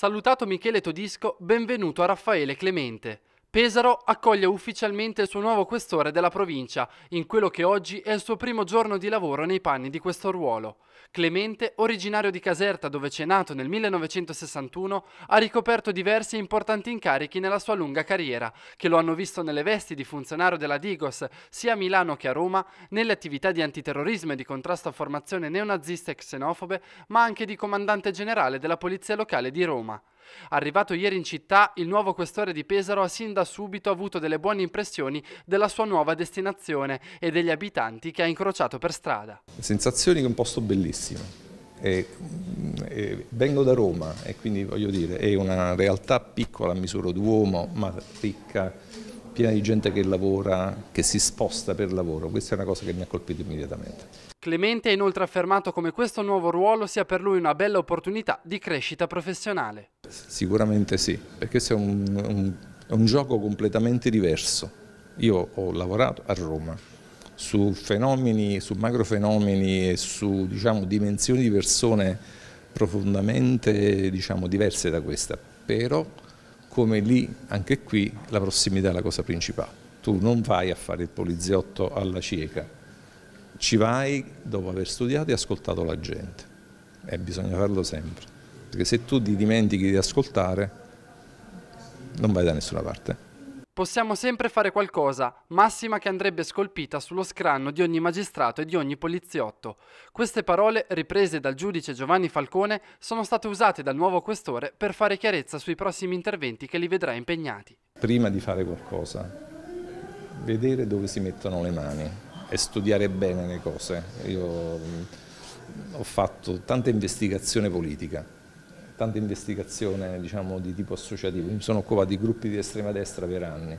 Salutato Michele Todisco, benvenuto a Raffaele Clemente. Pesaro accoglie ufficialmente il suo nuovo questore della provincia, in quello che oggi è il suo primo giorno di lavoro nei panni di questo ruolo. Clemente, originario di Caserta dove c'è nato nel 1961, ha ricoperto diversi e importanti incarichi nella sua lunga carriera, che lo hanno visto nelle vesti di funzionario della Digos sia a Milano che a Roma, nelle attività di antiterrorismo e di contrasto a formazioni neonaziste e xenofobe, ma anche di comandante generale della Polizia Locale di Roma. Arrivato ieri in città, il nuovo questore di Pesaro ha sin da subito avuto delle buone impressioni della sua nuova destinazione e degli abitanti che ha incrociato per strada. Sensazioni che è un posto bellissimo. E, e vengo da Roma e quindi voglio dire è una realtà piccola a misura d'uomo ma ricca, piena di gente che lavora, che si sposta per lavoro. Questa è una cosa che mi ha colpito immediatamente. Clemente ha inoltre affermato come questo nuovo ruolo sia per lui una bella opportunità di crescita professionale. Sicuramente sì, perché questo è un, un, un gioco completamente diverso. Io ho lavorato a Roma su fenomeni, su macrofenomeni e su diciamo, dimensioni di persone profondamente diciamo, diverse da questa, però come lì, anche qui, la prossimità è la cosa principale. Tu non vai a fare il poliziotto alla cieca, ci vai dopo aver studiato e ascoltato la gente e eh, bisogna farlo sempre. Perché se tu ti dimentichi di ascoltare, non vai da nessuna parte. Possiamo sempre fare qualcosa, massima che andrebbe scolpita sullo scranno di ogni magistrato e di ogni poliziotto. Queste parole, riprese dal giudice Giovanni Falcone, sono state usate dal nuovo questore per fare chiarezza sui prossimi interventi che li vedrà impegnati. Prima di fare qualcosa, vedere dove si mettono le mani e studiare bene le cose. Io mm, ho fatto tanta investigazione politica tanta investigazione diciamo, di tipo associativo. Mi sono occupato di gruppi di estrema destra per anni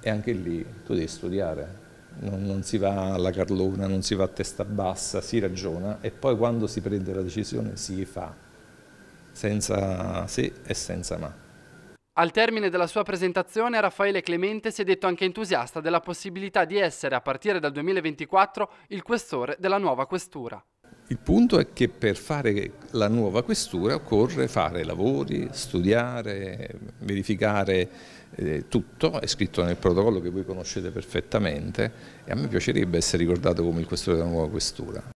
e anche lì tu devi studiare. Non, non si va alla carlona, non si va a testa bassa, si ragiona e poi quando si prende la decisione si fa, senza se e senza ma. Al termine della sua presentazione Raffaele Clemente si è detto anche entusiasta della possibilità di essere, a partire dal 2024, il questore della nuova questura. Il punto è che per fare la nuova questura occorre fare lavori, studiare, verificare eh, tutto, è scritto nel protocollo che voi conoscete perfettamente e a me piacerebbe essere ricordato come il questore della nuova questura.